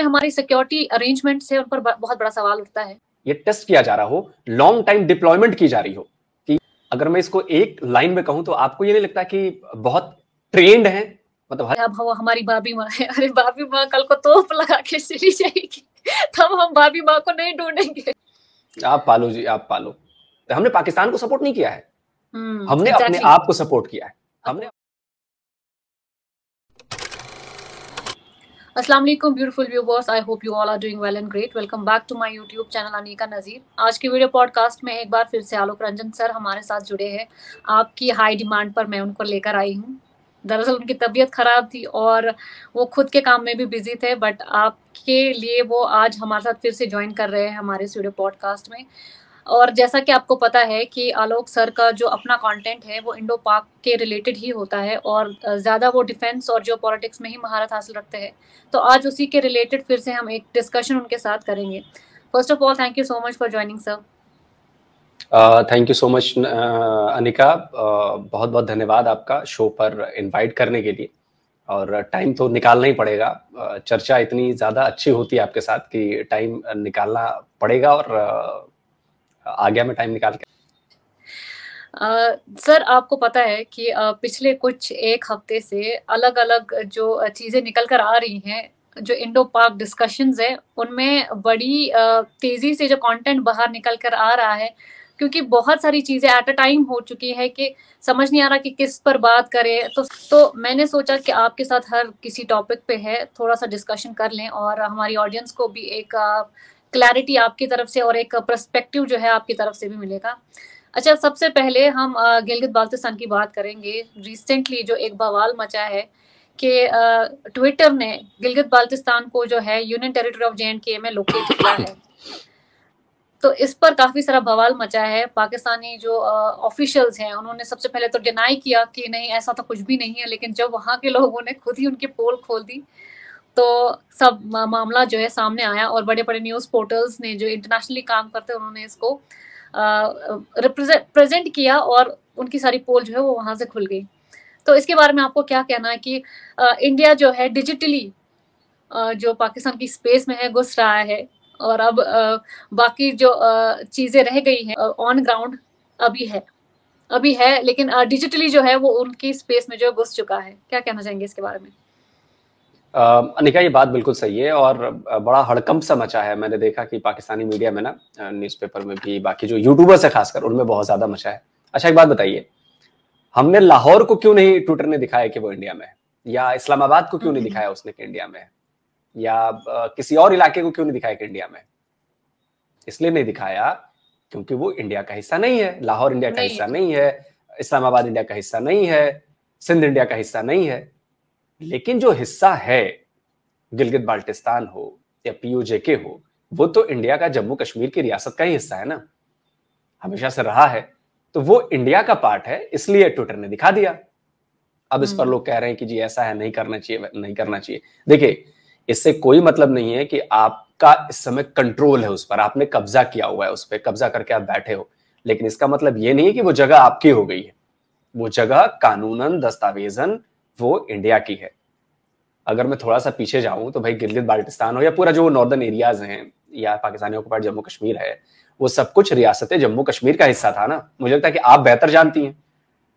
हमारी security arrangement से उन पर बहुत बड़ा सवाल उठता है ये टेस्ट किया जा रहा हो लॉन्ग टाइम डिप्लॉयमेंट की जा रही हो कि अगर मैं इसको एक लाइन में कहूं तो आपको ये नहीं लगता कि बहुत ट्रेंड है मतलब हर... अब हमारी भाभी माँ है अरे भाभी माँ कल को तोप लगा के चली जाएगी तब हम भाभी माँ को नहीं ढूंढेंगे आप पालो जी आप पालो हमने पाकिस्तान को सपोर्ट नहीं किया है हम्म, हमने अपने आप को सपोर्ट किया है हमने असलम beautiful viewers I hope you all are doing well and great welcome back to my YouTube channel Anika Nazeer आज के वीडियो पॉडकास्ट में एक बार फिर से आलोक रंजन सर हमारे साथ जुड़े हैं आपकी हाई डिमांड पर मैं उनको लेकर आई हूँ दरअसल उनकी तबीयत ख़राब थी और वो खुद के काम में भी बिजी थे बट आपके लिए वो आज हमारे साथ फिर से ज्वाइन कर रहे हैं हमारे इस वीडियो पॉडकास्ट में और जैसा कि आपको पता है कि आलोक सर का जो अपना कंटेंट है वो इंडो पाक के रिलेटेड ही होता है और ज़्यादा वो डिफेंस और जो पॉलिटिक्स में ही महारत हासिल रखते हैं तो आज उसी के रिलेटेड फिर से हम एक डिस्कशन उनके साथ करेंगे first of all thank you so much for joining sir thank you so much Anika बहुत बहुत धन्यवाद आपका शो पर इनवाइट करने के लिए और टाइम तो निकालना ही पड़ेगा चर्चा इतनी ज़्यादा अच्छी होती है आपके साथ कि टाइम निकालना पड़ेगा और आ गया मैं टाइम निकाल के सर uh, आपको पता है कि uh, पिछले कुछ एक हफ्ते से अलग अलग जो चीज़ें निकल कर आ रही हैं जो इंडो पाक डिस्कशंस है उनमें बड़ी uh, तेज़ी से जो कंटेंट बाहर निकल कर आ रहा है क्योंकि बहुत सारी चीज़ें एट अ टाइम हो चुकी है कि समझ नहीं आ रहा कि किस पर बात करें तो तो मैंने सोचा कि आपके साथ हर किसी टॉपिक पे है थोड़ा सा डिस्कशन कर लें और हमारी ऑडियंस को भी एक uh, क्लैरिटी आपकी तरफ से और एक परस्पेक्टिव जो है आपकी तरफ से भी मिलेगा अच्छा सबसे पहले हम गिलगित बाल्तिस्तान की बात करेंगे रिसेंटली जो एक बवाल मचा है कि ट्विटर ने गिलगित बाल्तिस्तान को जो है union territory of J and K में लोकेट किया है तो इस पर काफी सारा बवाल मचा है पाकिस्तानी जो ऑफिशियल्स हैं उन्होंने सबसे पहले तो डिनाई किया कि नहीं ऐसा तो कुछ भी नहीं है लेकिन जब वहां के लोगों ने खुद ही उनकी पोल खोल दी तो सब मामला जो है सामने आया और बड़े बड़े न्यूज पोर्टल्स ने जो इंटरनेशनली काम करते उन्होंने इसको प्रेजेंट किया और उनकी सारी पोल जो है वो वहां से खुल गई तो इसके बारे में आपको क्या कहना है कि आ, इंडिया जो है डिजिटली जो पाकिस्तान की स्पेस में है घुस रहा है और अब आ, बाकी जो चीजें रह गई हैं ऑन ग्राउंड अभी है अभी है लेकिन डिजिटली जो है वो उनकी स्पेस में जो घुस चुका है क्या कहना चाहेंगे इसके बारे में अनिका ये बात बिल्कुल सही है और बड़ा हड़कंप सा मचा है मैंने देखा कि पाकिस्तानी मीडिया में ना न्यूज़पेपर में भी बाकी जो यूट्यूबर्स है खासकर उनमें बहुत ज़्यादा मचा है अच्छा एक बात बताइए हमने लाहौर को क्यों नहीं ट्विटर ने दिखाया कि वो इंडिया में है या इस्लामाबाद को क्यों नहीं हम्म। दिखाया उसने कि इंडिया में है या किसी और इलाके को क्यों नहीं दिखाया कि इंडिया में इसलिए नहीं दिखाया क्योंकि वो इंडिया का हिस्सा नहीं है लाहौर इंडिया का हिस्सा नहीं है इस्लामाबाद इंडिया का हिस्सा नहीं है सिंध इंडिया का हिस्सा नहीं है लेकिन जो हिस्सा है गिलगित बाल्टिस्तान हो या पीओजेके हो वो तो इंडिया का जम्मू कश्मीर की रियासत का ही हिस्सा है ना हमेशा से रहा है तो वो इंडिया का पार्ट है इसलिए ट्विटर ने दिखा दिया अब इस पर हम्म। लोग कह रहे हैं कि जी ऐसा है नहीं करना चाहिए नहीं करना चाहिए देखिए इससे कोई मतलब नहीं है कि आपका इस समय कंट्रोल है उस पर आपने कब्जा किया हुआ है उस पर कब्जा करके आप बैठे हो लेकिन इसका मतलब ये नहीं है कि वो जगह आपकी हो गई है वो जगह कानूनन दस्तावेजन वो इंडिया की है अगर मैं थोड़ा सा पीछे जाऊं तो भाई गिलगित बाल्टिस्तान हो या पूरा जो नॉर्दर्न एरियाज हैं या पाकिस्तानी ऑक्युपाइड जम्मू कश्मीर है वो सब कुछ रियासतें जम्मू कश्मीर का हिस्सा था ना मुझे लगता है कि आप बेहतर जानती हैं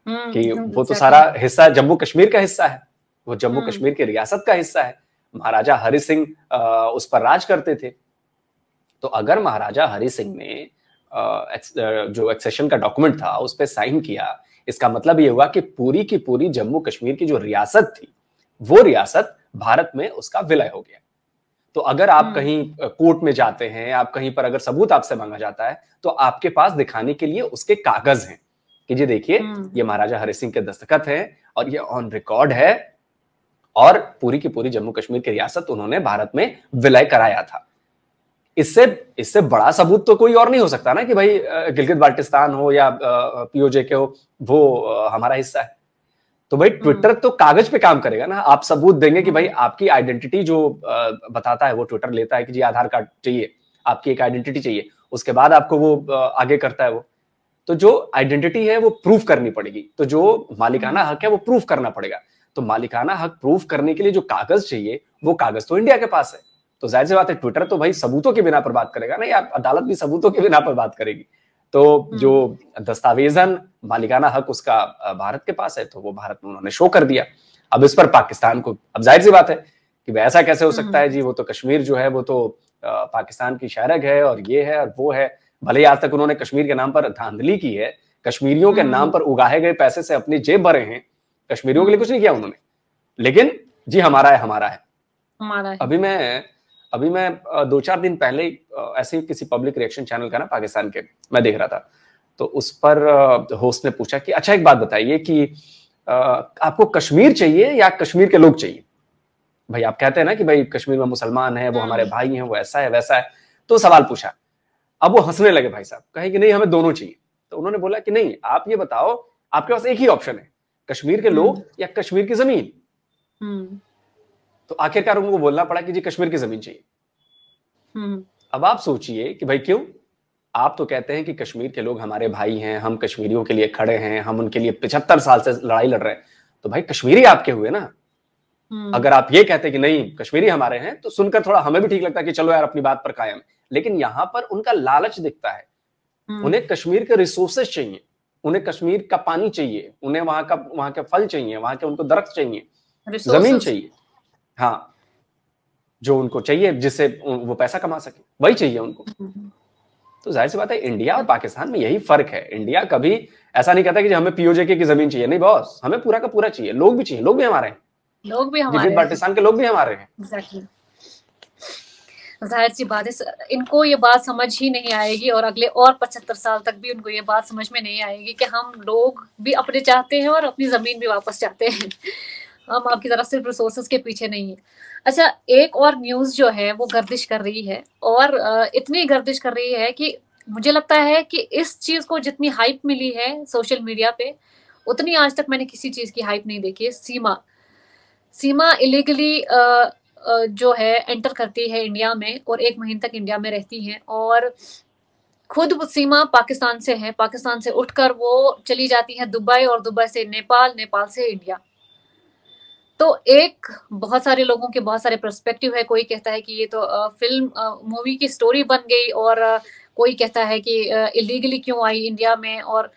हम्म, कि वो तो सारा हिस्सा जम्मू कश्मीर का हिस्सा है वो जम्मू हम्म। कश्मीर की रियासत का हिस्सा है महाराजा हरि सिंह उस पर राज करते थे तो अगर महाराजा हरि सिंह ने जो एक्सेशन का डॉक्यूमेंट था उस पर साइन किया इसका मतलब ये हुआ कि पूरी की पूरी जम्मू कश्मीर की जो रियासत थी वो रियासत भारत में उसका विलय हो गया तो अगर आप हम्म। कहीं कोर्ट में जाते हैं आप कहीं पर अगर सबूत आपसे मांगा जाता है तो आपके पास दिखाने के लिए उसके कागज हैं कि जी देखिए हम्म। ये महाराजा हरि सिंह के दस्तखत हैं और ये ऑन रिकॉर्ड है और पूरी की पूरी जम्मू कश्मीर की रियासत उन्होंने भारत में विलय कराया था इससे इससे बड़ा सबूत तो कोई और नहीं हो सकता ना कि भाई गिलगित बाल्टिस्तान हो या पीओजे के हो वो हमारा हिस्सा है तो भाई ट्विटर हम्म। तो कागज पे काम करेगा ना आप सबूत देंगे कि भाई हम्म। आपकी आइडेंटिटी जो बताता है वो ट्विटर लेता है कि जी आधार कार्ड चाहिए आपकी एक आइडेंटिटी चाहिए उसके बाद आपको वो आगे करता है वो तो जो आइडेंटिटी है वो प्रूफ करनी पड़ेगी तो जो मालिकाना हम्म। हक है वो प्रूफ करना पड़ेगा तो मालिकाना हक प्रूफ करने के लिए जो कागज चाहिए वो कागज तो इंडिया के पास है तो जाहिर सी बात है ट्विटर तो भाई सबूतों के बिना पर बात करेगा ना यार अदालत भी सबूतों के बिना पर बात करेगी तो हम्म। जो दस्तावेजन मालिकाना हक उसका भारत के पास है तो वो भारत में उन्होंने शो कर दिया अब इस पर पाकिस्तान को अब जाहिर सी बात है कि ऐसा कैसे हो हम्म। सकता है जी वो तो कश्मीर जो है वो तो पाकिस्तान की शहरग है और ये है और वो है भले ही आज तक उन्होंने कश्मीर के नाम पर धांधली की है कश्मीरियों के नाम हम्म। पर उगाहे गए पैसे से अपनी जेब भरे हैं कश्मीरियों के लिए कुछ नहीं किया उन्होंने लेकिन जी हमारा है हमारा है हमारा है अभी मैं अभी मैं दो चार दिन पहले ऐसे ही किसी पब्लिक रिएक्शन चैनल का ना पाकिस्तान के मैं देख रहा था तो उस पर होस्ट ने पूछा कि अच्छा एक बात बताइए कि आपको कश्मीर चाहिए या कश्मीर के लोग चाहिए भाई आप कहते हैं ना कि भाई कश्मीर में मुसलमान है वो हाँ। हमारे भाई हैं वो ऐसा है वैसा है तो सवाल पूछा अब वो हंसने लगे भाई साहब कहे कि नहीं हमें दोनों चाहिए तो उन्होंने बोला कि नहीं आप ये बताओ आपके पास एक ही ऑप्शन है कश्मीर के हम्म। लोग या कश्मीर की जमीन हम्म। तो आखिरकार उनको बोलना पड़ा कि जी कश्मीर की जमीन चाहिए हम्म। अब आप सोचिए कि भाई क्यों आप तो कहते हैं कि कश्मीर के लोग हमारे भाई हैं हम कश्मीरियों के लिए खड़े हैं हम उनके लिए पिछहत्तर साल से लड़ाई लड़ रहे हैं तो भाई कश्मीरी आपके हुए ना हम्म। अगर आप ये कहते कि नहीं कश्मीरी हमारे हैं तो सुनकर थोड़ा हमें भी ठीक लगता है कि चलो यार अपनी बात पर कायम लेकिन यहां पर उनका लालच दिखता है हम्म। उन्हें कश्मीर के रिसोर्सेस चाहिए उन्हें कश्मीर का पानी चाहिए उन्हें वहां का वहां के फल चाहिए वहां के उनको दरख्त चाहिए जमीन चाहिए हाँ जो उनको चाहिए जिससे वो पैसा कमा सके वही चाहिए उनको तो जाहिर सी बात है इंडिया और पाकिस्तान में यही फर्क है इंडिया कभी ऐसा नहीं कहता कि हमें पीओजे की जमीन चाहिए नहीं बॉस हमें पूरा का पूरा चाहिए लोग भी चाहिए लोग भी हमारे हैं लोग भी हमारे पाकिस्तान के लोग भी हमारे हैं जाहिर सी बात है इनको ये बात समझ ही नहीं आएगी और अगले और पचहत्तर साल तक भी उनको ये बात समझ में नहीं आएगी कि हम लोग भी अपने चाहते हैं और अपनी जमीन भी वापस चाहते हैं हम आपकी तरफ सिर्फ रिसोर्सेज के पीछे नहीं है अच्छा एक और न्यूज जो है वो गर्दिश कर रही है और इतनी गर्दिश कर रही है कि मुझे लगता है कि इस चीज को जितनी हाइप मिली है सोशल मीडिया पे उतनी आज तक मैंने किसी चीज की हाइप नहीं देखी है सीमा सीमा इलीगली जो है एंटर करती है इंडिया में और एक महीने तक इंडिया में रहती है और खुद सीमा पाकिस्तान से है पाकिस्तान से उठकर वो चली जाती है दुबई और दुबई से नेपाल नेपाल से इंडिया तो एक बहुत सारे लोगों के बहुत सारे परस्पेक्टिव है कोई कहता है कि ये तो फिल्म मूवी की स्टोरी बन गई और कोई कहता है कि इलीगली क्यों आई इंडिया में और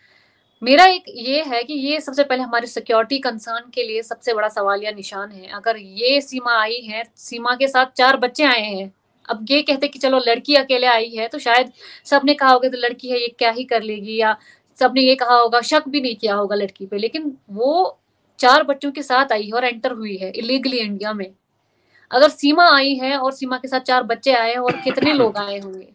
मेरा एक ये है कि ये सबसे पहले हमारे सिक्योरिटी कंसर्न के लिए सबसे बड़ा सवाल या निशान है अगर ये सीमा आई है सीमा के साथ चार बच्चे आए हैं अब ये कहते कि चलो लड़की अकेले आई है तो शायद सबने कहा होगा तो लड़की है ये क्या ही कर लेगी या सबने ये कहा होगा शक भी नहीं किया होगा लड़की पे लेकिन वो चार बच्चों के साथ आई है और एंटर हुई है इलीगली इंडिया में अगर सीमा आई है और सीमा के साथ चार बच्चे आए हैं और कितने लोग आए होंगे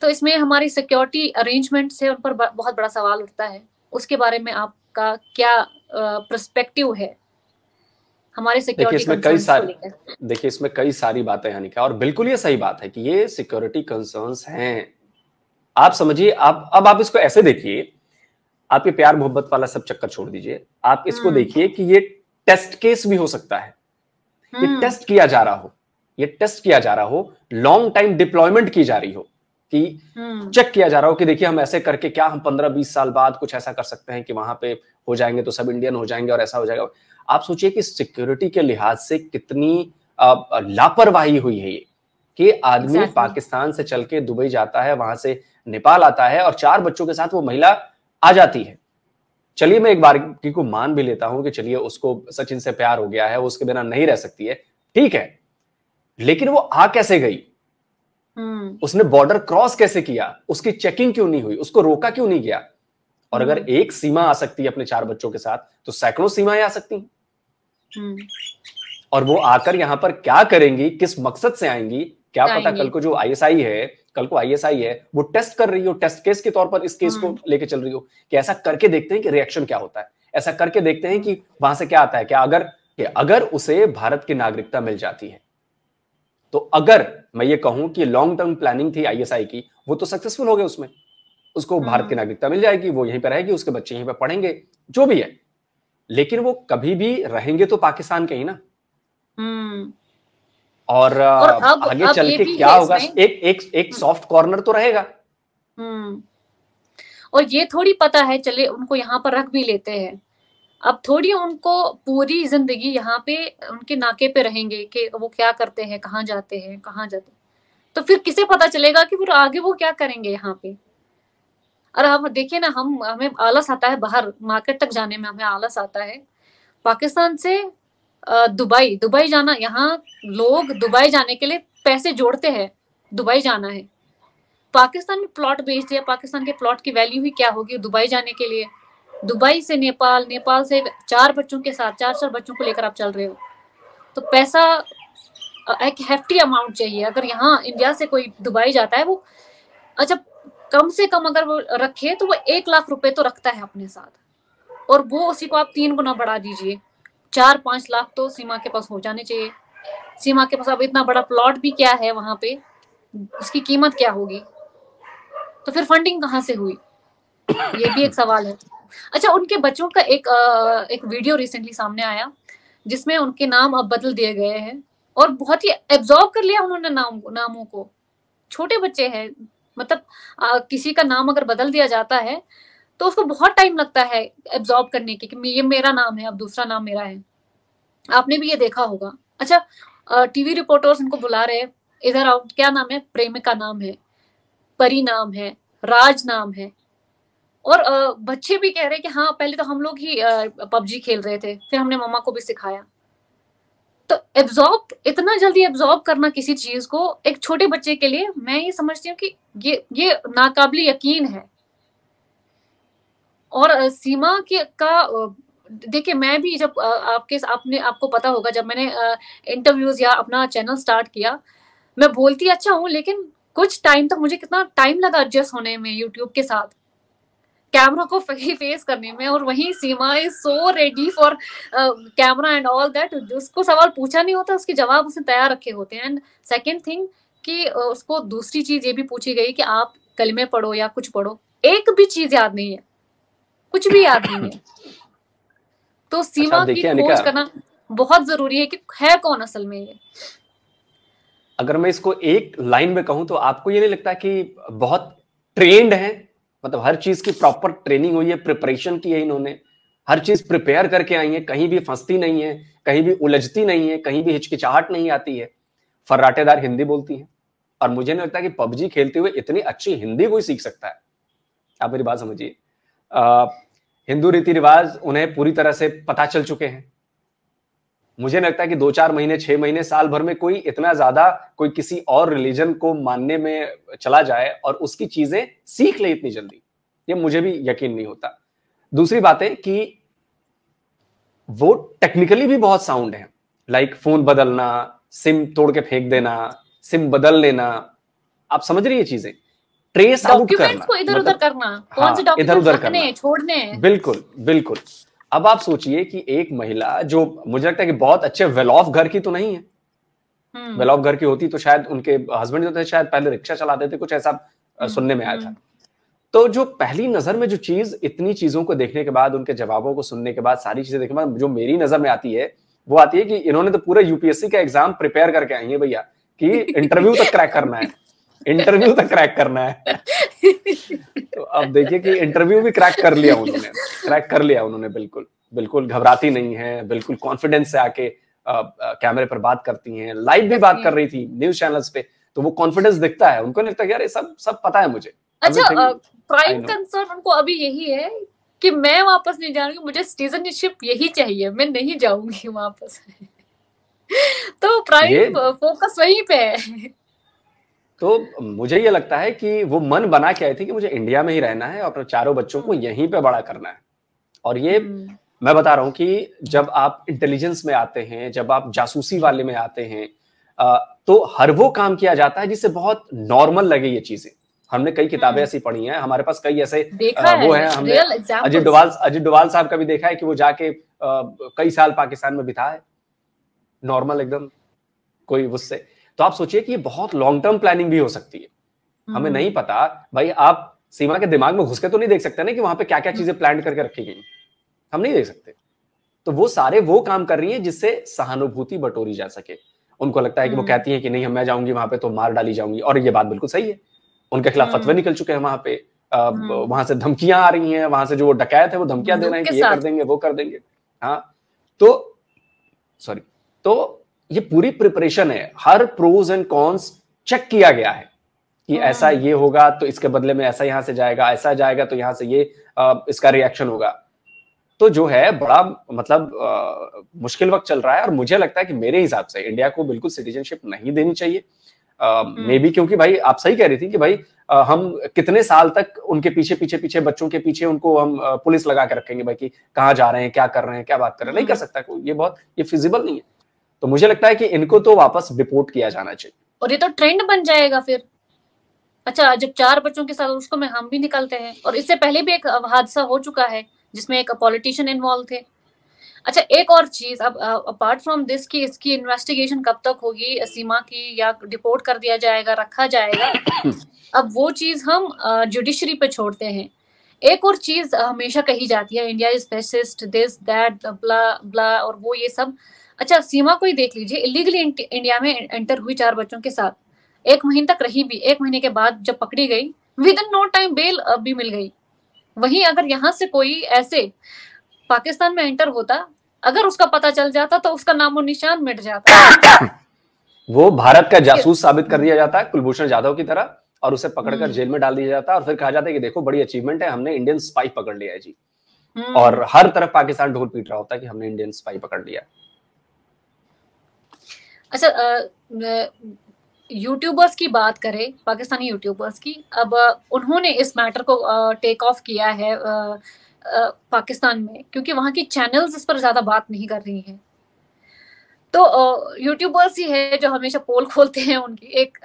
तो इसमें हमारी सिक्योरिटी अरेंजमेंट से उन पर बहुत बड़ा सवाल उठता है उसके बारे में आपका क्या प्रस्पेक्टिव है हमारे सिक्योरिटी इसमें कई सारी देखिए इसमें कई सारी बातें यानी और बिल्कुल ये सही बात है कि ये सिक्योरिटी कंसर्न्स हैं आप समझिए आप अब आप इसको ऐसे देखिए आप ये प्यार मोहब्बत वाला सब चक्कर छोड़ दीजिए आप इसको हम्म। देखिए कि ये टेस्ट केस भी हो सकता है ये हम्म। टेस्ट किया जा रहा हो ये टेस्ट किया जा रहा हो लॉन्ग टाइम डिप्लॉयमेंट की जा रही हो कि चेक हम्म। किया जा रहा हो कि देखिए हम ऐसे करके क्या हम पंद्रह बीस साल बाद कुछ ऐसा कर सकते हैं कि वहां पे हो जाएंगे तो सब इंडियन हो जाएंगे और ऐसा हो जाएगा आप सोचिए कि सिक्योरिटी के लिहाज से कितनी लापरवाही हुई है ये कि आदमी पाकिस्तान से चल के दुबई जाता है वहां से नेपाल आता है और चार बच्चों के साथ वो महिला आ जाती है चलिए मैं एक बार की को मान भी लेता हूं कि चलिए उसको सचिन से प्यार हो गया है उसके बिना नहीं रह सकती है ठीक है लेकिन वो आ कैसे गई हम्म। उसने बॉर्डर क्रॉस कैसे किया उसकी चेकिंग क्यों नहीं हुई उसको रोका क्यों नहीं गया और अगर हम्म। एक सीमा आ सकती है अपने चार बच्चों के साथ तो सैकड़ों सीमाएं आ सकती हैं हम्म। और वो आकर यहां पर क्या करेंगी किस मकसद से आएंगी क्या पता कल को जो आईएसआई है कल को आईएसआई है वो टेस्ट कर रही हो टेस्ट केस के तौर पर इस केस को हाँ। लेके चल रही हो कि ऐसा करके देखते हैं कि रिएक्शन क्या होता है ऐसा करके देखते हैं कि वहां से क्या आता है क्या अगर कि अगर उसे भारत की नागरिकता मिल जाती है तो अगर मैं ये कहूं कि लॉन्ग टर्म प्लानिंग थी आईएसआई की वो तो सक्सेसफुल हो गए उसमें उसको हाँ। भारत की नागरिकता मिल जाएगी वो यहीं पर रहेगी उसके बच्चे यहीं पर पढ़ेंगे जो भी है लेकिन वो कभी भी रहेंगे तो पाकिस्तान के ही ना हम्म। और, और अब, आगे अब चल के क्या होगा एक एक एक सॉफ्ट हम्म। कॉर्नर तो रहेगा हम्म। और ये थोड़ी पता है चले उनको यहाँ पर रख भी लेते हैं अब थोड़ी उनको पूरी जिंदगी यहाँ पे उनके नाके पे रहेंगे कि वो क्या करते हैं कहाँ जाते हैं कहाँ जाते हैं तो फिर किसे पता चलेगा कि फिर आगे वो क्या करेंगे यहाँ पे और हम देखिए ना हम हमें आलस आता है बाहर मार्केट तक जाने में हमें आलस आता है पाकिस्तान से दुबई दुबई जाना यहाँ लोग दुबई जाने के लिए पैसे जोड़ते हैं दुबई जाना है पाकिस्तान में प्लॉट बेच दिया पाकिस्तान के प्लॉट की वैल्यू ही क्या होगी दुबई जाने के लिए दुबई से नेपाल नेपाल से चार बच्चों के साथ चार चार बच्चों को लेकर आप चल रहे हो तो पैसा एक हेफ्टी अमाउंट चाहिए अगर यहाँ इंडिया से कोई दुबई जाता है वो अच्छा कम से कम अगर वो रखे तो वो एक लाख रुपए तो रखता है अपने साथ और वो उसी को आप तीन गुना बढ़ा दीजिए चार पांच लाख तो सीमा के पास हो जाने चाहिए सीमा के पास अब इतना बड़ा प्लॉट भी क्या है वहां पे उसकी कीमत क्या होगी तो फिर फंडिंग कहाँ से हुई ये भी एक सवाल है अच्छा उनके बच्चों का एक आ, एक वीडियो रिसेंटली सामने आया जिसमें उनके नाम अब बदल दिए गए हैं और बहुत ही एब्जॉर्ब कर लिया उन्होंने नाम नामों को छोटे बच्चे हैं मतलब आ, किसी का नाम अगर बदल दिया जाता है तो उसको बहुत टाइम लगता है एब्जॉर्ब करने के कि ये मेरा नाम है अब दूसरा नाम मेरा है आपने भी ये देखा होगा अच्छा टीवी रिपोर्टर्स उनको बुला रहे हैं इधर आउट क्या नाम है प्रेम का नाम है परी नाम है राज नाम है और बच्चे भी कह रहे कि हाँ पहले तो हम लोग ही पबजी खेल रहे थे फिर हमने मम्मा को भी सिखाया तो एब्जॉर्ब इतना जल्दी एब्जॉर्ब करना किसी चीज को एक छोटे बच्चे के लिए मैं ये समझती हूँ कि ये ये नाकाबिल यकीन है और सीमा के का देखिए मैं भी जब आपके आपने आपको पता होगा जब मैंने इंटरव्यूज या अपना चैनल स्टार्ट किया मैं बोलती अच्छा हूँ लेकिन कुछ टाइम तक मुझे कितना टाइम लगा एडजस्ट होने में यूट्यूब के साथ कैमरा को फेस करने में और वही Seema is so ready for camera and all that उसको सवाल पूछा नहीं होता उसके जवाब उसने तैयार रखे होते हैं एंड सेकेंड थिंग कि उसको दूसरी चीज ये भी पूछी गई कि आप कलमे पढ़ो या कुछ पढ़ो एक भी चीज याद नहीं है कुछ भी याद नहीं है तो अच्छा, सीमा अच्छा, की खोज करना बहुत जरूरी है कि है कौन असल में ये अगर मैं इसको एक लाइन में कहूं तो आपको ये नहीं लगता कि बहुत ट्रेंड है मतलब हर चीज की प्रॉपर ट्रेनिंग हुई है प्रिपरेशन की है इन्होंने हर चीज प्रिपेयर करके आई है कहीं भी फंसती नहीं है कहीं भी उलझती नहीं है कहीं भी हिचकिचाहट नहीं आती है फर्राटेदार हिंदी बोलती है और मुझे नहीं लगता कि पबजी खेलते हुए इतनी अच्छी हिंदी कोई सीख सकता है आप मेरी बात समझिए हिंदू रीति रिवाज उन्हें पूरी तरह से पता चल चुके हैं मुझे लगता है कि दो चार महीने छह महीने साल भर में कोई इतना ज्यादा कोई किसी और रिलीजन को मानने में चला जाए और उसकी चीजें सीख ले इतनी जल्दी ये मुझे भी यकीन नहीं होता दूसरी बात है कि वो टेक्निकली भी बहुत साउंड है लाइक फोन बदलना सिम तोड़ के फेंक देना सिम बदल लेना आप समझ रही है चीजें ट्रेस आउट करना को इधर उधर मतलब, करना हाँ, कौन से इधर उधर करने छोड़ने बिल्कुल बिल्कुल अब आप सोचिए कि एक महिला जो मुझे लगता है कि बहुत अच्छे वेल ऑफ घर की तो नहीं है वेल हम्म। ऑफ घर की होती तो शायद उनके हस्बैंड जो थे शायद पहले रिक्शा चलाते थे कुछ ऐसा हम्म, सुनने में आया हम्म। था तो जो पहली नजर में जो चीज इतनी चीजों को देखने के बाद उनके जवाबों को सुनने के बाद सारी चीजें देखने के बाद जो मेरी नजर में आती है वो आती है कि इन्होंने तो पूरा यूपीएससी का एग्जाम प्रिपेयर करके आई है भैया कि इंटरव्यू तक क्रैक करना है इंटरव्यू तक क्रैक करना है तो अब देखिए कि इंटरव्यू भी क्रैक कर लिया उन्होंने क्रैक कर लिया उन्होंने बिल्कुल बिल्कुल घबराती नहीं है बिल्कुल कॉन्फिडेंस से आके कैमरे पर बात करती हैं लाइव भी बात कर रही थी न्यूज चैनल्स पे तो वो कॉन्फिडेंस दिखता है उनको लगता है यार ये सब सब पता है मुझे अच्छा प्राइम कंसर्न उनको अभी यही है कि मैं वापस नहीं जा रही मुझे सिटीजनशिप यही चाहिए मैं नहीं जाऊंगी वापस तो प्राइम फोकस वहीं पे है तो मुझे ये लगता है कि वो मन बना के आए थे कि मुझे इंडिया में ही रहना है और अपने चारों बच्चों को यहीं पे बड़ा करना है और ये हम्म। मैं बता रहा हूँ कि जब आप इंटेलिजेंस में आते हैं जब आप जासूसी वाले में आते हैं तो हर वो काम किया जाता है जिससे बहुत नॉर्मल लगे ये चीजें हमने कई किताबें हम्म। ऐसी पढ़ी हैं हमारे पास कई ऐसे आ, वो है हमने अजीत डोवाल अजीत डोवाल साहब का भी देखा है कि वो जाके आ, कई साल पाकिस्तान में बिता है नॉर्मल एकदम कोई उससे तो आप सोचिए कि ये बहुत लॉन्ग टर्म प्लानिंग भी हो सकती है हमें नहीं पता भाई आप सीमा के दिमाग में घुस के तो नहीं देख सकते ना कि वहां पे क्या क्या चीजें प्लान करके रखी गई हम नहीं देख सकते तो वो सारे वो काम कर रही है जिससे सहानुभूति बटोरी जा सके उनको लगता है कि वो हम्म। कहती है कि नहीं मैं जाऊंगी वहां पे तो मार डाली जाऊंगी और ये बात बिल्कुल सही है उनके खिलाफ हम्म। फतवे निकल चुके हैं वहां पे हम्म। वहां से धमकियां आ रही हैं वहां से जो वो डकैत है वो धमकियां दे रहे हैं कि ये कर देंगे वो कर देंगे हाँ तो सॉरी तो ये पूरी प्रिपरेशन है हर प्रोज एंड कॉन्स चेक किया गया है कि हाँ। ऐसा ये होगा तो इसके बदले में ऐसा यहाँ से जाएगा ऐसा जाएगा तो यहाँ से ये आ, इसका रिएक्शन होगा तो जो है बड़ा मतलब आ, मुश्किल वक्त चल रहा है और मुझे लगता है कि मेरे हिसाब से इंडिया को बिल्कुल सिटीजनशिप नहीं देनी चाहिए मे हम्म। बी क्योंकि भाई आप सही कह रही थी कि भाई आ, हम कितने साल तक उनके पीछे पीछे पीछे बच्चों के पीछे उनको हम पुलिस लगा के रखेंगे भाई कि कहाँ जा रहे हैं क्या कर रहे हैं क्या बात कर रहे हैं नहीं हम्म। कर सकता कोई ये बहुत ये फिजिबल नहीं है तो मुझे लगता है कि इनको तो वापस डिपोर्ट किया जाना चाहिए और ये तो ट्रेंड बन जाएगा फिर अच्छा जब चार बच्चों के साथ उसको में हम भी निकलते हैं और इससे पहले भी एक हादसा हो चुका है जिसमें एक पॉलिटिशियन इन्वॉल्व थे अच्छा एक और चीज अब अपार्ट फ्रॉम दिस की इसकी इन्वेस्टिगेशन कब तक होगी सीमा की या डिपोर्ट कर दिया जाएगा रखा जाएगा अब वो चीज हम जुडिशरी पे छोड़ते हैं एक और चीज हमेशा कही जाती है India is fascist this that blah blah और वो ये सब अच्छा सीमा को ही देख लीजिए इलीगली इंडिया में एंटर हुई चार बच्चों के साथ एक महीने तक रही भी एक महीने के बाद जब पकड़ी गई within no time bail भी मिल गई वहीं अगर यहाँ से कोई ऐसे पाकिस्तान में एंटर होता अगर उसका पता चल जाता तो उसका नामो निशान मिट जाता वो भारत का जासूस साबित कर दिया जाता है कुलभूषण जाधव की तरह और उसे पकड़कर हम्म। जेल में डाल दिया जाता है और फिर कहा जाता है कि देखो बड़ी अचीवमेंट है हमने इंडियन स्पाई पकड़ लिया है जी हम्म। और हर तरफ पाकिस्तान ढोल पीट रहा होता है कि हमने इंडियन स्पाई पकड़ लिया अच्छा यूट्यूबर्स की बात करें पाकिस्तानी यूट्यूबर्स की अब उन्होंने इस मैटर को टेक ऑफ किया है पाकिस्तान में क्योंकि वहाँ की चैनल्स इस पर ज़्यादा बात नहीं कर रही हैं तो यूट्यूबर्स ही है जो हमेशा पोल खोलते हैं उनकी एक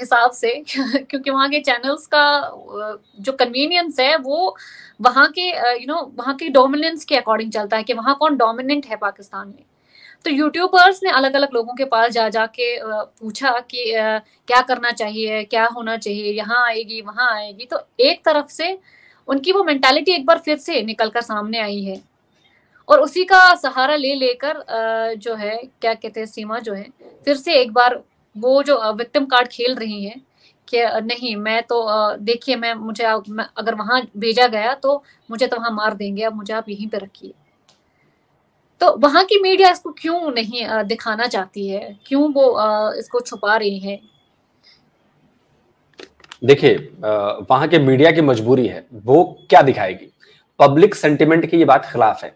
हिसाब से क्योंकि वहाँ के चैनल्स का जो कन्वीनियंस है वो वहाँ के यू नो वहाँ के डोमिनेंस के अकॉर्डिंग चलता है कि वहाँ कौन डोमिनेंट है पाकिस्तान में तो यूट्यूबर्स ने अलग अलग लोगों के पास जा जा के पूछा कि क्या करना चाहिए क्या होना चाहिए यहाँ आएगी वहाँ आएगी तो एक तरफ से उनकी वो मेंटालिटी एक बार फिर से निकल कर सामने आई है और उसी का सहारा ले लेकर जो है क्या कहते हैं सीमा जो है फिर से एक बार वो जो विक्टिम कार्ड खेल रही है कि नहीं मैं तो देखिए मैं मुझे अगर वहां भेजा गया तो मुझे तो वहां मार देंगे अब मुझे आप यहीं पे रखिए तो वहां की मीडिया इसको क्यों नहीं दिखाना चाहती है क्यों वो इसको छुपा रही है देखिए वहां के मीडिया की मजबूरी है वो क्या दिखाएगी पब्लिक सेंटिमेंट की ये बात खिलाफ है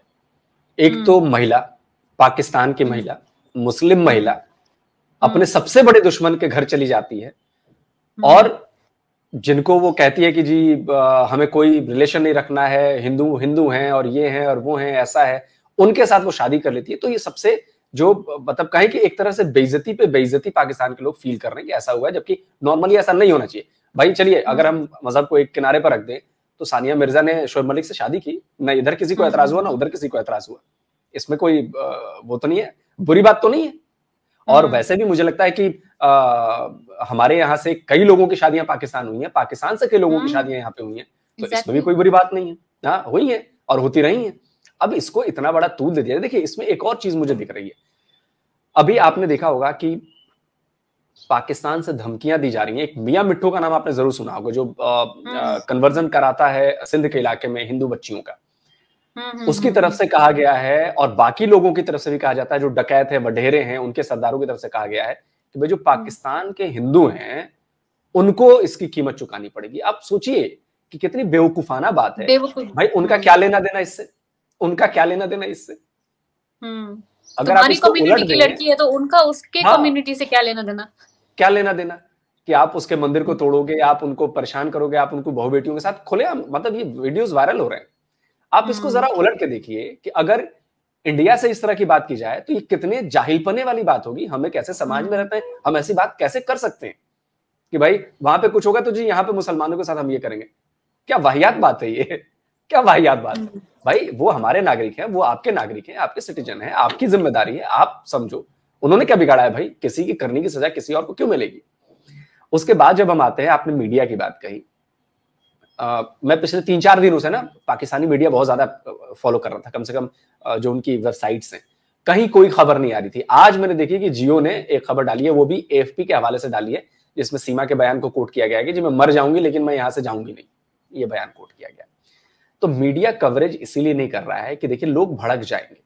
एक तो हम्म। महिला पाकिस्तान की हम्म। महिला मुस्लिम महिला हम्म। अपने सबसे बड़े दुश्मन के घर चली जाती है और जिनको वो कहती है कि जी आ, हमें कोई रिलेशन नहीं रखना है हिंदू हिंदू हैं और ये हैं और वो हैं ऐसा है उनके साथ वो शादी कर लेती है तो ये सबसे जो मतलब कहें कि एक तरह से बेइज्जती पे बेइज्जती पाकिस्तान के लोग फील कर रहे हैं कि ऐसा हुआ है जबकि नॉर्मली ऐसा नहीं होना चाहिए भाई चलिए हम्म। अगर हम मजहब को एक किनारे पर रख दें तो सानिया मिर्जा ने शोएब मलिक से शादी की ना इधर किसी को एतराज हम्म। हुआ ना उधर किसी को एतराज हुआ इसमें कोई वो तो नहीं है बुरी बात तो नहीं है और हम्म। वैसे भी मुझे लगता है कि आ, हमारे यहाँ से कई लोगों की शादियां पाकिस्तान हुई हैं पाकिस्तान से कई लोगों की शादियां यहाँ पे हुई हैं तो exactly. इसमें भी कोई बुरी बात नहीं है हाँ हुई है और होती रही है अब इसको इतना बड़ा तूल दे दिया देखिए इसमें एक और चीज मुझे दिख रही है अभी आपने देखा होगा कि पाकिस्तान से धमकियां दी जा रही हैं एक मियाँ मिट्टू का नाम आपने जरूर सुना होगा जो हम्म। कन्वर्जन कराता है सिंध के इलाके में हिंदू बच्चियों का हम्म, हम्म, उसकी तरफ से कहा गया है और बाकी लोगों की तरफ से भी कहा जाता है जो डकैत है वढ़ेरे हैं उनके सरदारों की तरफ से कहा गया है कि भाई जो पाकिस्तान के हिंदू हैं उनको इसकी कीमत चुकानी पड़ेगी आप सोचिए कि कितनी बेवकूफाना बात है भाई उनका क्या लेना देना इससे उनका क्या लेना देना इससे हम्म। अगर आप इसको उलट की लड़की है तो उनका उसके हाँ, कम्युनिटी से क्या लेना देना क्या लेना देना कि आप उसके मंदिर को तोड़ोगे आप उनको परेशान करोगे आप उनको बहु बेटियों के साथ खुले मतलब ये वीडियोस वायरल हो रहे हैं आप इसको हम्म। जरा उलट के देखिए कि अगर इंडिया से इस तरह की बात की जाए तो ये कितने जाहिलपने वाली बात होगी हमें कैसे समाज में हम्म। रहते हैं हम ऐसी बात कैसे कर सकते हैं कि भाई वहां पे कुछ होगा तो जी यहाँ पे मुसलमानों के साथ हम ये करेंगे क्या वाहियात बात है ये क्या भाई याद बात हम्म। भाई वो हमारे नागरिक हैं वो आपके नागरिक हैं आपके सिटीजन हैं आपकी जिम्मेदारी है आप समझो उन्होंने क्या बिगाड़ा है भाई किसी की करने की सजा किसी और को क्यों मिलेगी उसके बाद जब हम आते हैं आपने मीडिया की बात कही आ, मैं पिछले तीन चार दिनों से ना पाकिस्तानी मीडिया बहुत ज्यादा फॉलो कर रहा था कम से कम जो उनकी वेबसाइट्स हैं कहीं कोई खबर नहीं आ रही थी आज मैंने देखी कि जियो ने एक खबर डाली है वो भी एफ के हवाले से डाली है जिसमें सीमा के बयान को कोट किया गया है कि जी मैं मर जाऊंगी लेकिन मैं यहाँ से जाऊंगी नहीं ये बयान कोट किया गया तो मीडिया कवरेज इसीलिए नहीं कर रहा है कि देखिए लोग भड़क जाएंगे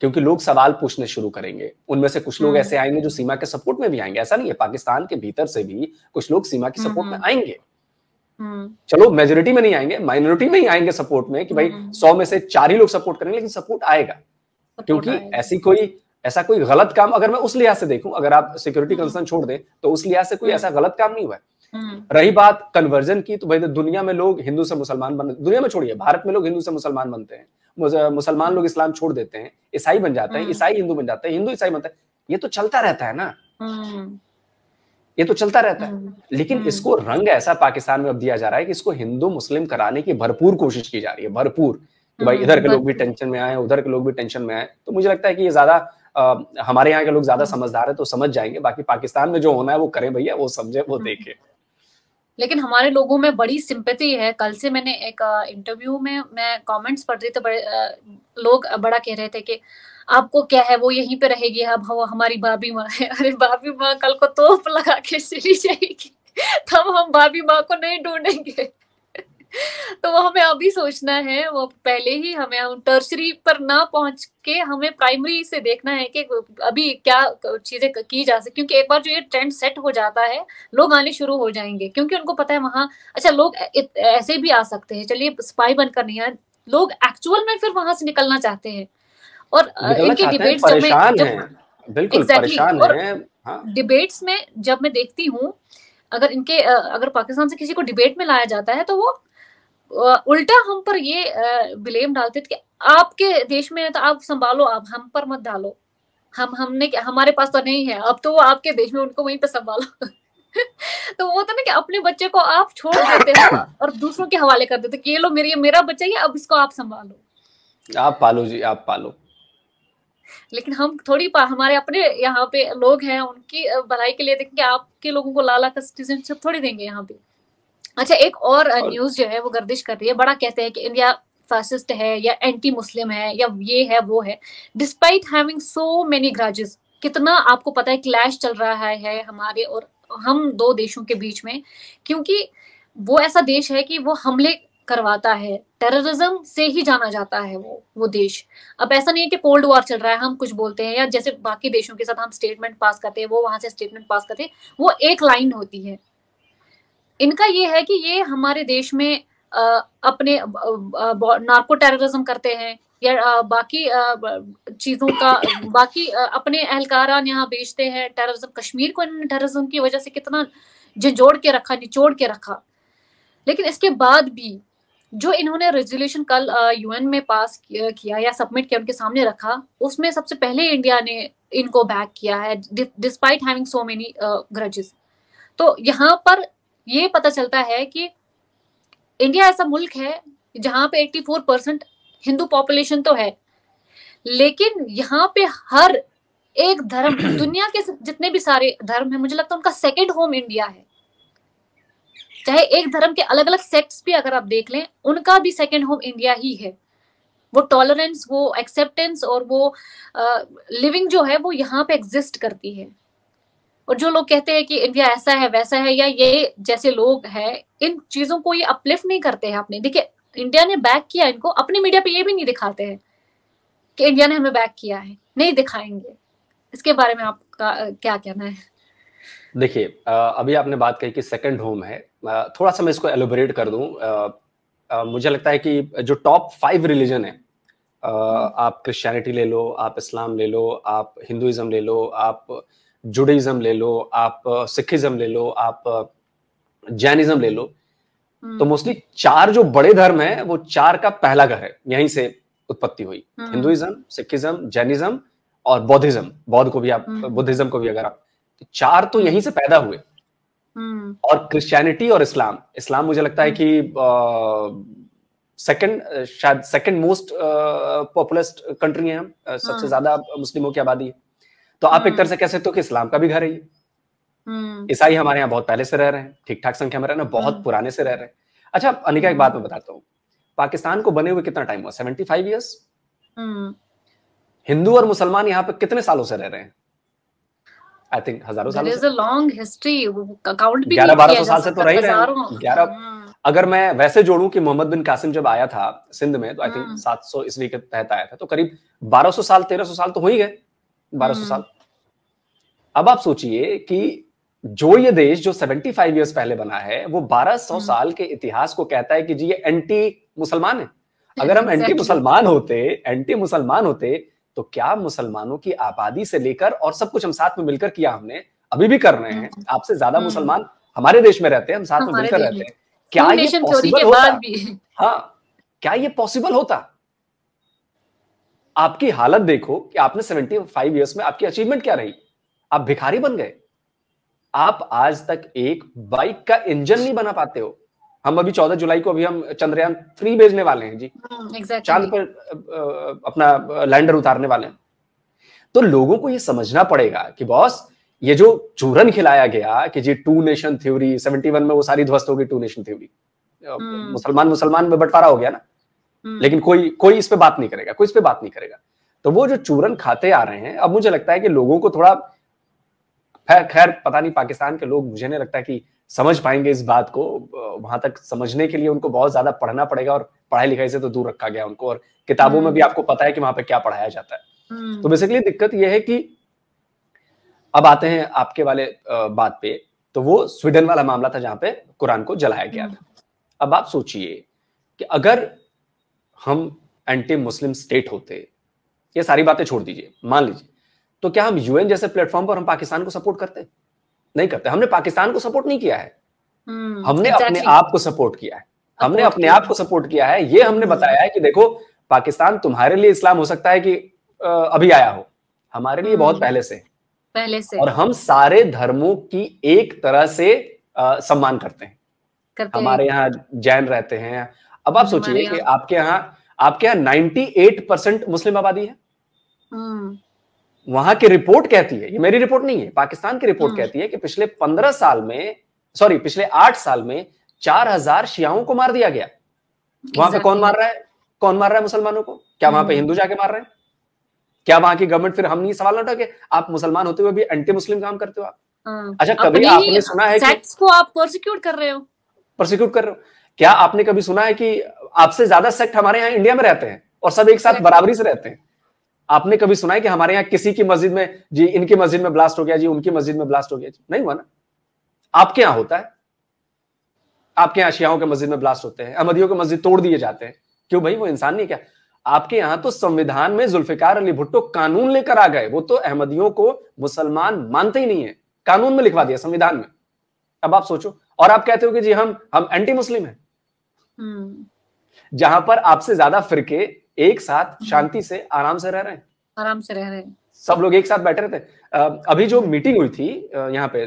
क्योंकि लोग सवाल पूछने शुरू करेंगे उनमें से कुछ लोग हम्म। ऐसे आएंगे जो सीमा के सपोर्ट में भी आएंगे ऐसा नहीं है पाकिस्तान के भीतर से भी कुछ लोग सीमा के सपोर्ट में हम्म। आएंगे हम्म। चलो मेजोरिटी में नहीं आएंगे माइनॉरिटी में ही आएंगे सपोर्ट में कि भाई सौ में से चार ही लोग सपोर्ट करेंगे लेकिन सपोर्ट आएगा क्योंकि ऐसी कोई ऐसा कोई गलत काम अगर मैं उस लिहाज से देखूं अगर आप सिक्योरिटी कंसर्न छोड़ दें तो उस लिहाज से कोई ऐसा गलत काम नहीं हुआ है हम्म। रही बात कन्वर्जन की तो भाई तो दुनिया में लोग हिंदू से मुसलमान बन दुनिया में छोड़िए भारत में लोग हिंदू से मुसलमान बनते हैं मुसलमान लोग इस्लाम छोड़ देते हैं ईसाई बन जाते हैं हम्म। ईसाई हिंदू बन जाते हैं हिंदू ईसाई बनते हैं ये तो चलता रहता है ना हम्म। ये तो चलता रहता है लेकिन इसको रंग ऐसा पाकिस्तान में अब दिया जा रहा है कि इसको हिंदू मुस्लिम कराने की भरपूर कोशिश की जा रही है भरपूर कि भाई इधर के लोग भी टेंशन में आए उधर के लोग भी टेंशन में आए तो मुझे लगता है कि ये ज्यादा हमारे यहाँ के लोग ज्यादा समझदार है तो समझ जाएंगे बाकी पाकिस्तान में जो होना है वो करें भैया वो समझे वो देखे लेकिन हमारे लोगों में बड़ी सिंपति है कल से मैंने एक इंटरव्यू में मैं कमेंट्स पढ़ रही थी बड़े लोग बड़ा कह रहे थे कि आपको क्या है वो यहीं पे रहेगी अब हमारी भाभी माँ है अरे भाभी माँ कल को तोप लगा के सीढ़ी जाएगी तब हम भाभी माँ को नहीं ढूंढेंगे तो वो हमें अभी सोचना है वो पहले ही हमें टर्सरी पर ना पहुंच के हमें प्राइमरी से देखना है कि अभी क्या चीजें की जा सकती क्योंकि एक बार जो ये ट्रेंड सेट हो जाता है लोग आने शुरू हो जाएंगे क्योंकि उनको पता है वहां अच्छा लोग ऐसे भी आ सकते हैं चलिए स्पाई बनकर नहीं आए लोग एक्चुअल में फिर वहां से निकलना चाहते हैं और इनके डिबेट्स जब मैं जब exactly, और हाँ। डिबेट्स में जब मैं देखती हूँ अगर इनके अगर पाकिस्तान से किसी को डिबेट में लाया जाता है तो वो उल्टा हम पर ये ब्लेम डालते थे कि आपके देश में है तो आप संभालो आप हम पर मत डालो हम हमने क्या हमारे पास तो नहीं है अब तो वो आपके देश में उनको वहीं पर संभालो तो वो था तो ना कि अपने बच्चे को आप छोड़ देते हो और दूसरों के हवाले कर देते कि ये लो मेरी मेरा बच्चा है अब इसको आप संभालो आप पालो जी आप पालो लेकिन हम थोड़ी पा, हमारे अपने यहाँ पे लोग हैं उनकी भलाई के लिए देखेंगे आपके लोगों को लाला का सिटीजनशिप थोड़ी देंगे यहाँ पे अच्छा एक और न्यूज जो है वो गर्दिश कर रही है बड़ा कहते हैं कि इंडिया फैसिस्ट है या एंटी मुस्लिम है या ये है वो है despite having so many grudges कितना आपको पता है क्लैश चल रहा है हमारे और हम दो देशों के बीच में क्योंकि वो ऐसा देश है कि वो हमले करवाता है टेररिज्म से ही जाना जाता है वो वो देश अब ऐसा नहीं है कि कोल्ड वॉर चल रहा है हम कुछ बोलते हैं या जैसे बाकी देशों के साथ हम स्टेटमेंट पास करते हैं वो वहां से स्टेटमेंट पास करते हैं वो एक लाइन होती है इनका ये है कि ये हमारे देश में आ, अपने नार्को टेररिज्म करते हैं या आ, बाकी आ, चीजों का बाकी आ, अपने अहलकारान यहाँ बेचते हैं टेररिज्म कश्मीर को इन्होंने टेररिज्म की वजह से कितना झंझोड़ के रखा निचोड़ के रखा लेकिन इसके बाद भी जो इन्होंने रेजोल्यूशन कल यूएन में पास किया या सबमिट किया उनके सामने रखा उसमें सबसे पहले इंडिया ने इनको बैक किया है despite having so many grudges तो यहाँ पर ये पता चलता है कि इंडिया ऐसा मुल्क है जहां पे 84 परसेंट हिंदू पॉपुलेशन तो है लेकिन यहाँ पे हर एक धर्म दुनिया के जितने भी सारे धर्म है मुझे लगता है उनका सेकेंड होम इंडिया है चाहे एक धर्म के अलग अलग सेक्ट्स भी अगर आप देख लें उनका भी सेकेंड होम इंडिया ही है वो टॉलरेंस वो एक्सेप्टेंस और वो लिविंग uh, जो है वो यहाँ पे एग्जिस्ट करती है और जो लोग कहते हैं कि इंडिया ऐसा है वैसा है या ये जैसे लोग हैं इन चीजों को ये अपलिफ्ट नहीं करते हैं अपने देखिए इंडिया ने बैक किया इनको अपने मीडिया पे ये भी नहीं दिखाते हैं कि इंडिया ने हमें बैक किया है नहीं दिखाएंगे इसके बारे में आपका क्या कहना है देखिए अभी आपने बात कही कि सेकंड होम है थोड़ा सा मैं इसको एलोबरेट कर दूं मुझे लगता है कि जो टॉप फाइव रिलीजन है आप क्रिश्चियनिटी ले लो आप इस्लाम ले लो आप हिंदुइज्म ले लो आप जुडिज्म ले लो आप सिखिज्म ले लो आप जैनिज्म ले लो तो मोस्टली हम्म। चार जो बड़े धर्म है वो चार का पहला घर है यहीं से उत्पत्ति हुई हम्म। हिंदुइज्म सिखिज्म जैनिज्म और बौद्धिज्म बौद्ध को भी आप बुद्धिज्म हम्म। को भी अगर आप तो चार तो यहीं से पैदा हुए और क्रिश्चियनिटी और इस्लाम इस्लाम मुझे लगता है कि सेकंड शायद सेकंड मोस्ट पॉपुलस्ट कंट्री है हम सबसे हाँ। ज्यादा मुस्लिमों की आबादी है तो आप एक तरह से हम्म। कह सकते हो कि इस्लाम का भी घर है ये हम्म। ईसाई हमारे यहाँ बहुत पहले से रह रहे हैं ठीक ठाक संख्या में रह रहे हैं बहुत हम्म। पुराने से रह रहे हैं अच्छा अनिका एक बात मैं बताता हूँ पाकिस्तान को बने हुए कितना टाइम हुआ सेवेंटी फाइव ईयर्स हिंदू और मुसलमान यहाँ पे कितने सालों से रह रहे हैं आई थिंक हजारों साल से लॉन्ग हिस्ट्री अकाउंट भी ग्यारह बारह सौ साल से तो रही रहे ग्यारह अगर मैं वैसे जोड़ूं कि मोहम्मद बिन कासिम जब आया था सिंध में तो आई थिंक सात सौ ईस्वी के तहत आया था तो करीब बारह सौ साल तेरह सौ साल तो हो ही गए बारह सौ हम्म। साल अब आप सोचिए कि जो ये देश जो 75 ईयर्स पहले बना है वो 1200 हम्म। साल के इतिहास को कहता है कि जी ये एंटी मुसलमान है अगर हम एंटी मुसलमान होते एंटी मुसलमान होते तो क्या मुसलमानों की आबादी से लेकर और सब कुछ हम साथ में मिलकर किया हमने अभी भी कर रहे हैं हम्म। आपसे ज्यादा मुसलमान हमारे देश में रहते हैं हम साथ में मिलकर रहते हैं क्या ये पॉसिबल होता हाँ क्या ये पॉसिबल होता आपकी हालत देखो कि आपने 75 इयर्स में आपकी अचीवमेंट क्या रही आप भिखारी बन गए आप आज तक एक बाइक का इंजन नहीं बना पाते हो हम अभी 14 जुलाई को अभी हम चंद्रयान थ्री भेजने वाले हैं जी हाँ, exactly. चांद पर अपना लैंडर उतारने वाले हैं तो लोगों को यह समझना पड़ेगा कि बॉस ये जो चूरन खिलाया गया कि जी टू नेशन थ्योरी 71 में वो सारी ध्वस्त होगी टू नेशन थ्योरी मुसलमान मुसलमान में बंटवारा हो गया ना हम्म। लेकिन कोई कोई इस पे बात नहीं करेगा कोई इस पे बात नहीं करेगा तो वो जो चूरन खाते आ रहे हैं अब मुझे लगता है कि लोगों को थोड़ा खैर पता नहीं पाकिस्तान के लोग मुझे नहीं लगता कि समझ पाएंगे इस बात को वहां तक समझने के लिए उनको बहुत ज्यादा पढ़ना पड़ेगा और पढ़ाई लिखाई से तो दूर रखा गया उनको और किताबों में भी हम्म। आपको पता है कि वहां पर क्या पढ़ाया जाता है हम्म। तो बेसिकली दिक्कत यह है कि अब आते हैं आपके वाले बात पे तो वो स्वीडन वाला मामला था जहां पे कुरान को जलाया गया था अब आप सोचिए कि अगर हम एंटी मुस्लिम स्टेट होते ये सारी बातें छोड़ दीजिए मान लीजिए तो क्या हम यूएन जैसे प्लेटफॉर्म पर हम पाकिस्तान को सपोर्ट करते नहीं करते हमने पाकिस्तान को सपोर्ट नहीं किया है hmm, हमने exactly. अपने आप को सपोर्ट किया है हमने अपने आप को सपोर्ट किया है ये हमने हम्म। बताया है कि देखो पाकिस्तान तुम्हारे लिए इस्लाम हो सकता है कि अभी आया हो हमारे लिए बहुत हम्म। पहले से पहले से और हम सारे धर्मों की एक तरह से सम्मान करते हैं करते हमारे यहाँ जैन रहते हैं अब आप सोचिए कि आपके यहाँ आपके यहाँ नाइनटी एट परसेंट मुस्लिम आबादी है हम्म। वहां की रिपोर्ट कहती है ये मेरी रिपोर्ट नहीं है पाकिस्तान की रिपोर्ट हम्म। कहती है कि पिछले पंद्रह साल में सॉरी पिछले आठ साल में चार हजार शियाओं को मार दिया गया वहां पे कौन मार रहा है कौन मार रहा है मुसलमानों को क्या वहां पे हम्म। हिंदू जाके मार रहे हैं क्या वहां की गवर्नमेंट फिर हम नहीं सवाल उठा के आप मुसलमान होते हुए भी एंटी मुस्लिम काम करते हो आप हाँ। अच्छा कभी आपने सुना है कि को आप प्रोसिक्यूट कर रहे हो प्रोसिक्यूट कर रहे हो क्या आपने कभी सुना है कि आपसे ज्यादा सेक्ट हमारे यहाँ इंडिया में रहते हैं और सब एक साथ बराबरी से रहते हैं आपने कभी सुना है कि हमारे यहाँ किसी की मस्जिद में जी इनकी मस्जिद में ब्लास्ट हो गया जी उनकी मस्जिद में ब्लास्ट हो गया जी नहीं हुआ ना आपके यहाँ होता है आपके यहाँ शियाओं के मस्जिद में ब्लास्ट होते हैं अहमदियों के मस्जिद तोड़ दिए जाते हैं क्यों भाई वो इंसान नहीं क्या आपके यहाँ तो संविधान में जुल्फिकार अली भुट्टो कानून लेकर आ गए वो तो अहमदियों को मुसलमान मानते ही नहीं है कानून में लिखवा दिया संविधान में अब आप सोचो और आप कहते हो कि जी हम हम एंटी मुस्लिम हैं हम्म। जहां पर आपसे ज्यादा फिरके एक साथ हम्म। शांति से आराम से रह रहे हैं आराम से रह रहे हैं सब लोग एक साथ बैठे रहते हैं अभी जो मीटिंग हुई थी यहाँ पे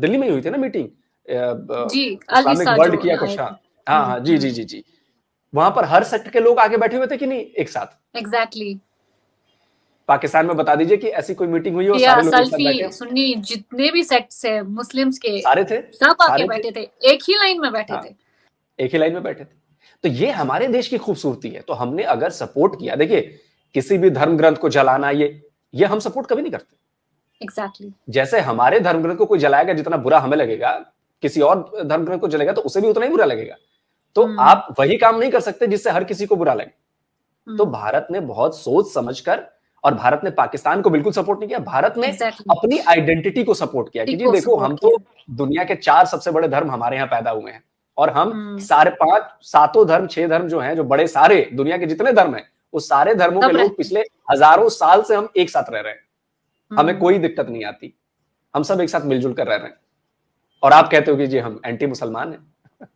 दिल्ली में हुई थी ना मीटिंग वर्ल्ड किया कुछ हाँ हम्म, हाँ जी जी जी जी वहां पर हर सेक्टर के लोग आगे बैठे हुए थे कि नहीं एक साथ एग्जैक्टली exactly. पाकिस्तान में बता दीजिए कि ऐसी कोई मीटिंग हुई हो सारे लोग सुन्नी जितने भी सेक्ट्स से मुस्लिम्स के सारे थे सब आके बैठे थे एक ही लाइन में बैठे हाँ। थे एक ही लाइन में बैठे थे तो ये हमारे देश की खूबसूरती है तो हमने अगर सपोर्ट किया देखिए किसी भी धर्म ग्रंथ को जलाना ये ये हम सपोर्ट कभी नहीं करते exactly. जैसे हमारे धर्म ग्रंथ को कोई जलाएगा जितना बुरा हमें लगेगा किसी और धर्म ग्रंथ को जलेगा तो उसे भी उतना ही बुरा लगेगा तो hmm. आप वही काम नहीं कर सकते जिससे हर किसी को बुरा लगे hmm. तो भारत ने बहुत सोच समझ कर और भारत ने पाकिस्तान को बिल्कुल सपोर्ट नहीं किया भारत ने exactly. अपनी आइडेंटिटी को सपोर्ट किया कि जी देखो हम तो दुनिया के चार सबसे बड़े धर्म हमारे यहाँ पैदा हुए हैं और हम हम्म। सारे पांच सातों धर्म छह धर्म जो हैं जो बड़े सारे दुनिया के जितने धर्म हैं उस सारे धर्मों के लोग पिछले हजारों साल से हम एक साथ रह रहे हैं हमें हम्म। कोई दिक्कत नहीं आती हम सब एक साथ मिलजुल कर रह रहे हैं और आप कहते हो कि जी हम एंटी मुसलमान हैं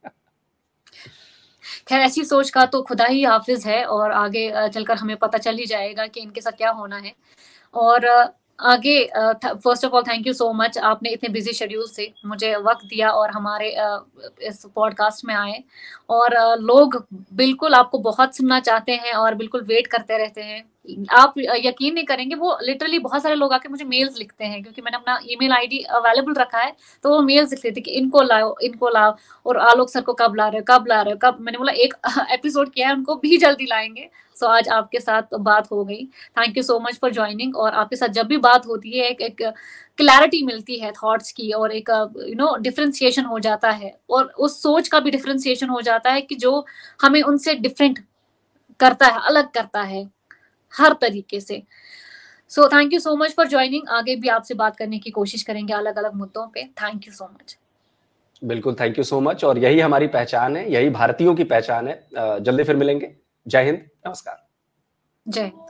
खैर ऐसी सोच का तो खुदा ही हाफिज है और आगे चलकर हमें पता चल ही जाएगा कि इनके साथ क्या होना है और आगे first of all thank you so much आपने इतने बिजी शेड्यूल से मुझे वक्त दिया और हमारे uh, इस पॉडकास्ट में आए और uh, लोग बिल्कुल आपको बहुत सुनना चाहते हैं और बिल्कुल वेट करते रहते हैं आप यकीन नहीं करेंगे वो लिटरली बहुत सारे लोग आके मुझे मेल्स लिखते हैं क्योंकि मैंने अपना ईमेल आईडी अवेलेबल रखा है तो वो मेल्स लिखते थे कि इनको लाओ इनको लाओ और आलोक सर को कब ला रहे हो कब ला रहे हो कब मैंने बोला एक एपिसोड किया है उनको भी जल्दी लाएंगे सो आज आपके साथ बात हो गई thank you so much for joining और आपके साथ जब भी बात होती है एक एक क्लैरिटी मिलती है थॉट्स की और एक यू नो डिफ्रेंसिएशन हो जाता है और उस सोच का भी डिफ्रेंसिएशन हो जाता है कि जो हमें उनसे डिफरेंट करता है अलग करता है हर तरीके से so thank you so much for joining आगे भी आपसे बात करने की कोशिश करेंगे अलग अलग मुद्दों पे थैंक यू सो मच बिल्कुल थैंक यू सो मच और यही हमारी पहचान है यही भारतीयों की पहचान है जल्दी फिर मिलेंगे जय हिंद नमस्कार जय